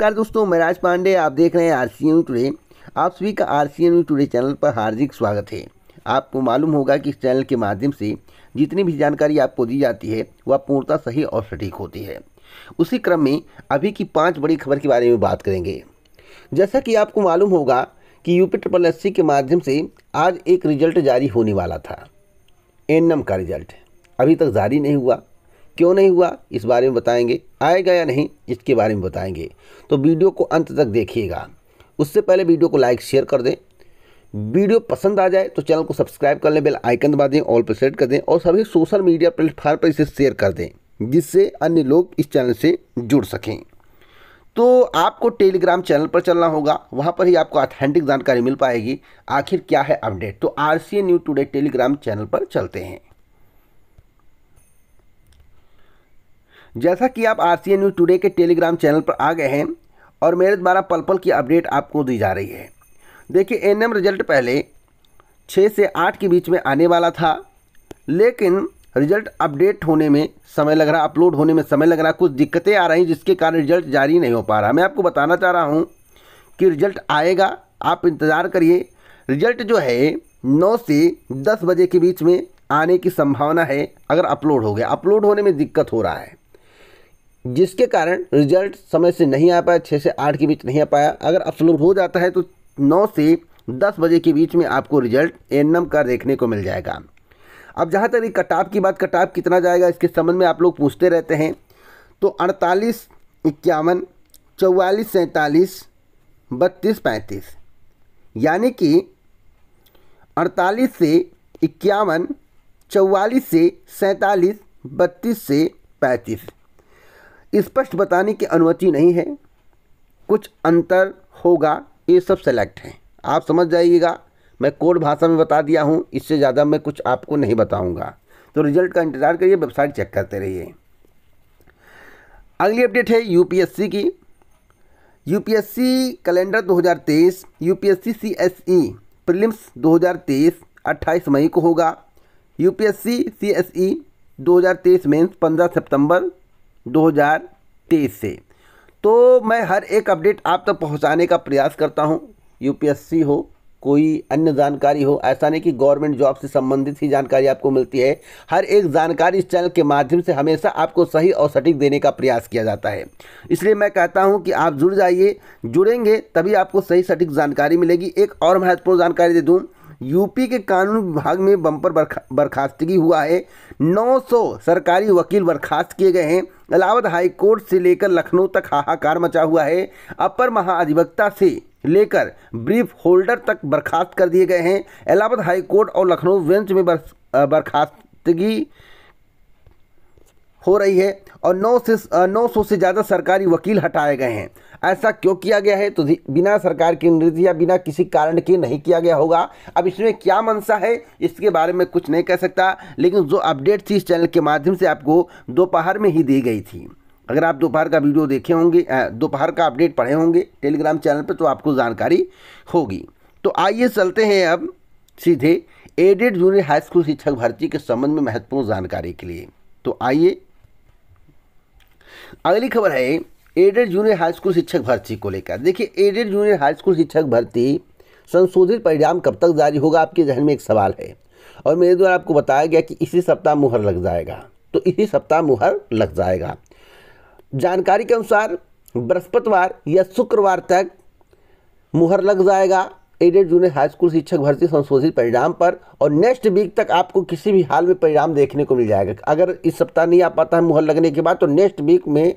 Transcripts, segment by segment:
नमस्कार दोस्तों मैं राज पांडे आप देख रहे हैं आर सी एन टुडे आप सभी का R C N today channel पर हार्दिक स्वागत है आपको मालूम होगा कि इस चैनल के माध्यम से जितनी भी जानकारी आपको दी जाती है वह पूर्णतः सही और सटीक होती है उसी क्रम में अभी की पांच बड़ी खबर के बारे में बात करेंगे जैसा कि आपको मालूम होगा कि यूपी ट्रिपल एस के माध्यम से आज एक रिजल्ट जारी होने वाला था एन का रिजल्ट अभी तक जारी नहीं हुआ क्यों नहीं हुआ इस बारे में बताएंगे आएगा या नहीं इसके बारे में बताएंगे तो वीडियो को अंत तक देखिएगा उससे पहले वीडियो को लाइक शेयर कर दें वीडियो पसंद आ जाए तो चैनल को सब्सक्राइब कर लें बेल आइकन दबा दें ऑल पर सेट कर दें और सभी सोशल मीडिया प्लेटफार्म पर इसे शेयर कर दें जिससे अन्य लोग इस चैनल से जुड़ सकें तो आपको टेलीग्राम चैनल पर चलना होगा वहाँ पर ही आपको ऑथेंटिक जानकारी मिल पाएगी आखिर क्या है अपडेट तो R C news today telegram channel पर चलते हैं जैसा कि आप आर सी न्यूज़ टुडे के टेलीग्राम चैनल पर आ गए हैं और मेरे द्वारा पल पल की अपडेट आपको दी जा रही है देखिए एन रिजल्ट पहले छः से आठ के बीच में आने वाला था लेकिन रिजल्ट अपडेट होने में समय लग रहा अपलोड होने में समय लग रहा कुछ दिक्कतें आ रही जिसके कारण रिजल्ट जारी नहीं हो पा रहा मैं आपको बताना चाह रहा हूँ कि रिजल्ट आएगा आप इंतज़ार करिए रिजल्ट जो है नौ से दस बजे के बीच में आने की संभावना है अगर अपलोड हो गया अपलोड होने में दिक्कत हो रहा है जिसके कारण रिजल्ट समय से नहीं आ पाया छः से आठ के बीच नहीं आ पाया अगर अपलोड हो जाता है तो नौ से दस बजे के बीच में आपको रिजल्ट एन का देखने को मिल जाएगा अब जहाँ तक कटाप की बात कटाप कितना जाएगा इसके संबंध में आप लोग पूछते रहते हैं तो अड़तालीस इक्यावन चौवालीस सैंतालीस बत्तीस पैंतीस यानी कि अड़तालीस से इक्यावन चौवालीस से सैंतालीस बत्तीस से पैंतीस स्पष्ट बताने की अनुमति नहीं है कुछ अंतर होगा ये सब सेलेक्ट हैं आप समझ जाइएगा मैं कोड भाषा में बता दिया हूँ इससे ज़्यादा मैं कुछ आपको नहीं बताऊँगा तो रिजल्ट का इंतज़ार करिए वेबसाइट चेक करते रहिए अगली अपडेट है यूपीएससी की UPSC calendar 2023 UPSC CSE prelims 2023 28 मई को होगा यूपीएससी सीएसई 2023 मेंस 15 सितंबर 2023 से तो मैं हर एक अपडेट आप तक पहुंचाने का प्रयास करता हूं यूपीएससी हो कोई अन्य जानकारी हो ऐसा नहीं कि गवर्नमेंट जॉब से संबंधित ही जानकारी आपको मिलती है हर एक जानकारी इस चैनल के माध्यम से हमेशा आपको सही और सटीक देने का प्रयास किया जाता है इसलिए मैं कहता हूं कि आप जुड़ जाइए जुड़ेंगे तभी आपको सही सटीक जानकारी मिलेगी एक और महत्वपूर्ण जानकारी दे दूँ यूपी के कानून विभाग में बम्पर बर्खास्तगी हुआ है 900 सरकारी वकील बर्खास्त किए गए हैं इलाहाबाद हाईकोर्ट से लेकर लखनऊ तक हाहाकार मचा हुआ है अपर महाधिवक्ता से लेकर ब्रीफ होल्डर तक बर्खास्त कर दिए गए हैं इलाहाबाद हाईकोर्ट और लखनऊ बेंच में बर्खास्तगी हो रही है और नौ से नौ सौ से ज़्यादा सरकारी वकील हटाए गए हैं ऐसा क्यों किया गया है तो बिना सरकार की निर्देश या बिना किसी कारण के नहीं किया गया होगा अब इसमें क्या मनसा है इसके बारे में कुछ नहीं कह सकता लेकिन जो अपडेट थी इस चैनल के माध्यम से आपको दोपहर में ही दी गई थी अगर आप दोपहर का वीडियो देखे होंगे दोपहर का अपडेट पढ़े होंगे टेलीग्राम चैनल पर तो आपको जानकारी होगी तो आइए चलते हैं अब सीधे एडेड जूनियर हाई स्कूल शिक्षक भर्ती के संबंध में महत्वपूर्ण जानकारी के लिए तो आइए अगली खबर है एडेड जूनियर हाई स्कूल शिक्षक भर्ती को लेकर देखिए एडेड जूनियर हाई स्कूल शिक्षक भर्ती संशोधित परिणाम कब तक जारी होगा आपके जहन में एक सवाल है और मेरे द्वारा आपको बताया गया कि इसी सप्ताह मुहर लग जाएगा तो इसी सप्ताह मुहर लग जाएगा जानकारी के अनुसार बृहस्पतिवार या शुक्रवार तक मुहर लग जाएगा एडेड जूनियर हाई स्कूल शिक्षक भर्ती संशोधित परिणाम पर और नेक्स्ट वीक तक आपको किसी भी हाल में परिणाम देखने को मिल जाएगा अगर इस सप्ताह नहीं आ पाता है मुहर लगने के बाद तो नेक्स्ट वीक में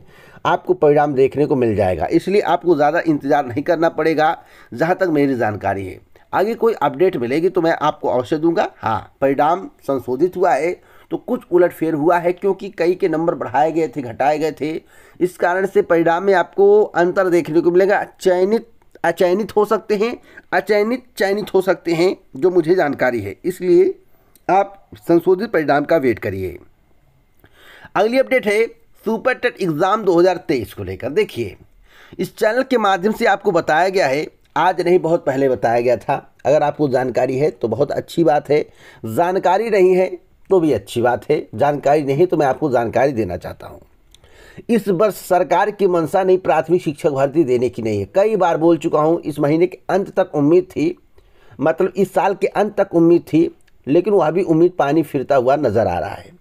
आपको परिणाम देखने को मिल जाएगा इसलिए आपको ज़्यादा इंतज़ार नहीं करना पड़ेगा जहाँ तक मेरी जानकारी है आगे कोई अपडेट मिलेगी तो मैं आपको अवश्य दूंगा हाँ परिणाम संशोधित हुआ है तो कुछ उलटफेर हुआ है क्योंकि कई के नंबर बढ़ाए गए थे घटाए गए थे इस कारण से परिणाम में आपको अंतर देखने को मिलेगा चयनित अचयनित हो सकते हैं अचयनित चयनित हो सकते हैं जो मुझे जानकारी है इसलिए आप संशोधित परिणाम का वेट करिए अगली अपडेट है सुपर टेट एग्ज़ाम 2023 को लेकर देखिए इस चैनल के माध्यम से आपको बताया गया है आज नहीं बहुत पहले बताया गया था अगर आपको जानकारी है तो बहुत अच्छी बात है जानकारी नहीं है तो भी अच्छी बात है जानकारी नहीं तो मैं आपको जानकारी देना चाहता हूँ इस वर्ष सरकार की मंशा नहीं प्राथमिक शिक्षक भर्ती देने की नहीं है कई बार बोल चुका हूँ इस महीने के अंत तक उम्मीद थी मतलब इस साल के अंत तक उम्मीद थी लेकिन वह भी उम्मीद पानी फिरता हुआ नज़र आ रहा है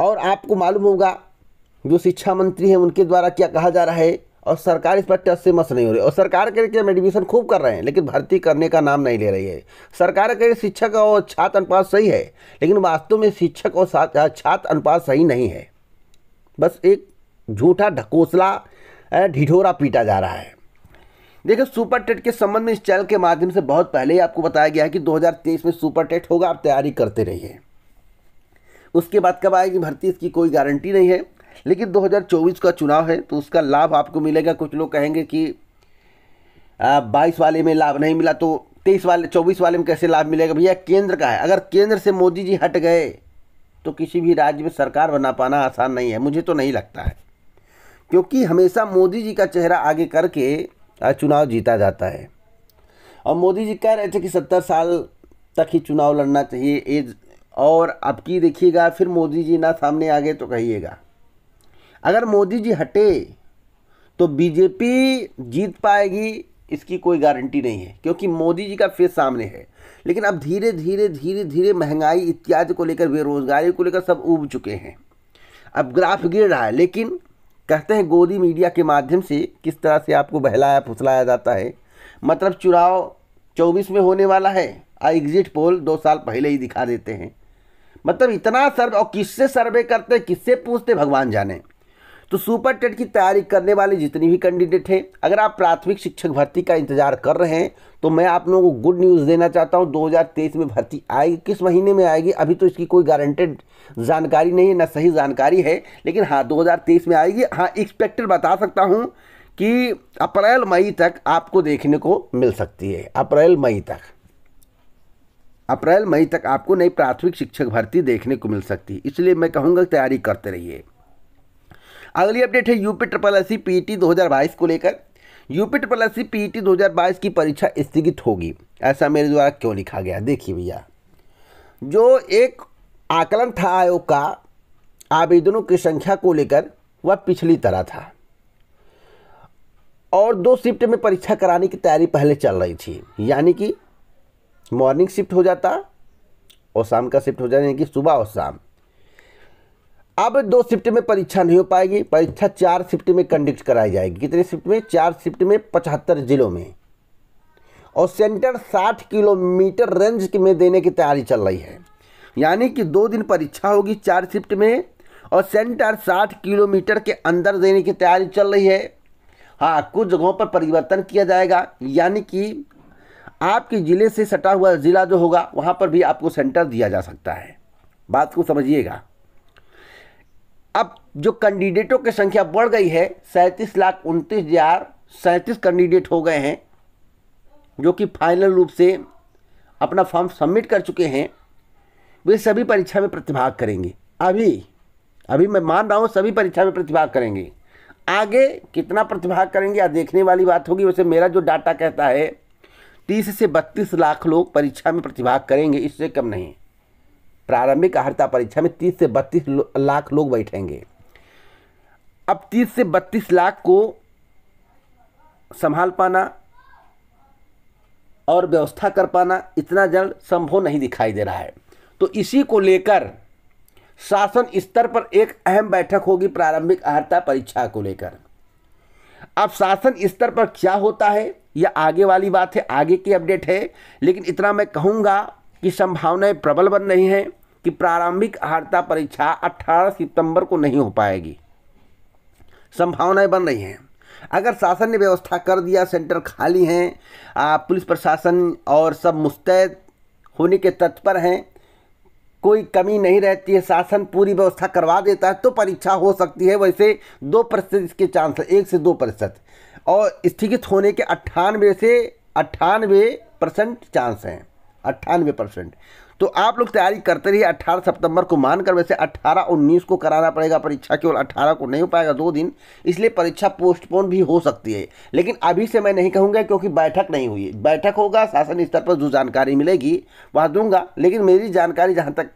और आपको मालूम होगा जो शिक्षा मंत्री हैं उनके द्वारा क्या कहा जा रहा है और सरकार इस पर टच से मस नहीं हो रही और सरकार कह रही हम एडमिशन खूब कर रहे हैं लेकिन भर्ती करने का नाम नहीं ले रही है सरकार कह रही शिक्षक और छात्र अनुपात सही है लेकिन वास्तव में शिक्षक और छात्र अनुपात सही नहीं है बस एक झूठा ढकोसला ढिढोरा पीटा जा रहा है देखिए सुपर टेट के संबंध में इस चैनल के माध्यम से बहुत पहले ही आपको बताया गया है कि 2023 में सुपर टेट होगा आप तैयारी करते रहिए उसके बाद कब आएगी भर्ती इसकी कोई गारंटी नहीं है लेकिन 2024 का चुनाव है तो उसका लाभ आपको मिलेगा कुछ लोग कहेंगे कि बाईस वाले में लाभ नहीं मिला तो तेईस वाले चौबीस वाले में कैसे लाभ मिलेगा भैया केंद्र का है अगर केंद्र से मोदी जी हट गए तो किसी भी राज्य में सरकार बना पाना आसान नहीं है मुझे तो नहीं लगता है क्योंकि हमेशा मोदी जी का चेहरा आगे करके चुनाव जीता जाता है और मोदी जी कह रहे थे कि सत्तर साल तक ही चुनाव लड़ना चाहिए एज और अब की देखिएगा फिर मोदी जी ना सामने आ गए तो कहिएगा अगर मोदी जी हटे तो बीजेपी जीत पाएगी इसकी कोई गारंटी नहीं है क्योंकि मोदी जी का फेस सामने है लेकिन अब धीरे धीरे धीरे धीरे महंगाई इत्यादि को लेकर बेरोजगारी को लेकर सब उब चुके हैं अब ग्राफ गिर रहा है लेकिन कहते हैं गोदी मीडिया के माध्यम से किस तरह से आपको बहलाया फुसलाया जाता है मतलब चुनाव चौबीस में होने वाला है आ एग्जिट पोल दो साल पहले ही दिखा देते हैं मतलब इतना सर्वे और किससे सर्वे करते किससे पूछते भगवान जाने तो सुपर टेट की तैयारी करने वाले जितनी भी कैंडिडेट हैं अगर आप प्राथमिक शिक्षक भर्ती का इंतजार कर रहे हैं तो मैं आप लोगों को गुड न्यूज़ देना चाहता हूं 2023 में भर्ती आएगी किस महीने में आएगी अभी तो इसकी कोई गारंटेड जानकारी नहीं है ना सही जानकारी है लेकिन हाँ दो में आएगी हाँ एक्सपेक्टेड बता सकता हूँ कि अप्रैल मई तक आपको देखने को मिल सकती है अप्रैल मई तक अप्रैल मई तक आपको नई प्राथमिक शिक्षक भर्ती देखने को मिल सकती है इसलिए मैं कहूँगा तैयारी करते रहिए अगली अपडेट है UP triple S C T दो को लेकर UP triple S C P T दो की परीक्षा स्थगित होगी ऐसा मेरे द्वारा क्यों लिखा गया देखिए भैया जो एक आकलन था आयोग का आवेदनों की संख्या को लेकर वह पिछली तरह था और दो शिफ्ट में परीक्षा कराने की तैयारी पहले चल रही थी यानी कि मॉर्निंग शिफ्ट हो जाता और शाम का शिफ्ट हो जाता यानी कि सुबह और शाम अब दो शिफ्ट में परीक्षा नहीं हो पाएगी परीक्षा चार शिफ्ट में कंडक्ट कराई जाएगी कितने शिफ्ट में चार शिफ्ट में पचहत्तर जिलों में और सेंटर साठ किलोमीटर रेंज में देने की तैयारी चल रही है यानी कि दो दिन परीक्षा होगी चार शिफ्ट में और सेंटर साठ किलोमीटर के अंदर देने की तैयारी चल रही है हाँ कुछ जगहों पर परिवर्तन किया जाएगा यानी कि आपके ज़िले से सटा हुआ ज़िला जो होगा वहाँ पर भी आपको सेंटर दिया जा सकता है बात को समझिएगा अब जो कैंडिडेटों की संख्या बढ़ गई है सैंतीस लाख उनतीस हज़ार सैंतीस कैंडिडेट हो गए हैं जो कि फाइनल रूप से अपना फॉर्म सबमिट कर चुके हैं वे सभी परीक्षा में प्रतिभाग करेंगे अभी अभी मैं मान रहा हूँ सभी परीक्षा में प्रतिभाग करेंगे आगे कितना प्रतिभाग करेंगे या देखने वाली बात होगी वैसे मेरा जो डाटा कहता है तीस से बत्तीस लाख लोग परीक्षा में प्रतिभाग करेंगे इससे कम नहीं प्रारंभिक अर्ता परीक्षा में तीस से बत्तीस लाख लोग बैठेंगे अब तीस से बत्तीस लाख को संभाल पाना और व्यवस्था कर पाना इतना जल्द संभव नहीं दिखाई दे रहा है तो इसी को लेकर शासन स्तर पर एक अहम बैठक होगी प्रारंभिक अर्ता परीक्षा को लेकर अब शासन स्तर पर क्या होता है यह आगे वाली बात है आगे की अपडेट है लेकिन इतना मैं कहूँगा कि संभावनाएं प्रबल बन रही हैं कि प्रारंभिक अहार्ता परीक्षा 18 सितंबर को नहीं हो पाएगी संभावनाएं बन रही हैं अगर शासन ने व्यवस्था कर दिया सेंटर खाली हैं पुलिस प्रशासन और सब मुस्तैद होने के तत्पर हैं कोई कमी नहीं रहती है शासन पूरी व्यवस्था करवा देता है तो परीक्षा हो सकती है वैसे दो प्रतिशत इसके चांस है एक से दो प्रतिशत और स्थगित होने के अट्ठानवे से अट्ठानवे परसेंट चांस हैं अट्ठानवे परसेंट तो आप लोग तैयारी करते रहिए 18 सितंबर को मानकर वैसे 18 उन्नीस को कराना पड़ेगा परीक्षा केवल 18 को नहीं हो पाएगा दो दिन इसलिए परीक्षा पोस्टपोन भी हो सकती है लेकिन अभी से मैं नहीं कहूँगा क्योंकि बैठक नहीं हुई बैठक होगा शासन स्तर पर जो जानकारी मिलेगी वहाँ दूंगा लेकिन मेरी जानकारी जहाँ तक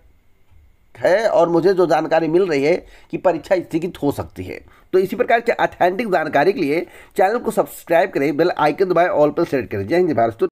है और मुझे जो जानकारी मिल रही है कि परीक्षा स्थगित हो सकती है तो इसी प्रकार के अथेंटिक जानकारी के लिए चैनल को सब्सक्राइब करें बेल आइकन दबाएं ऑल पर सेलेक्ट करें जय हिंद भारत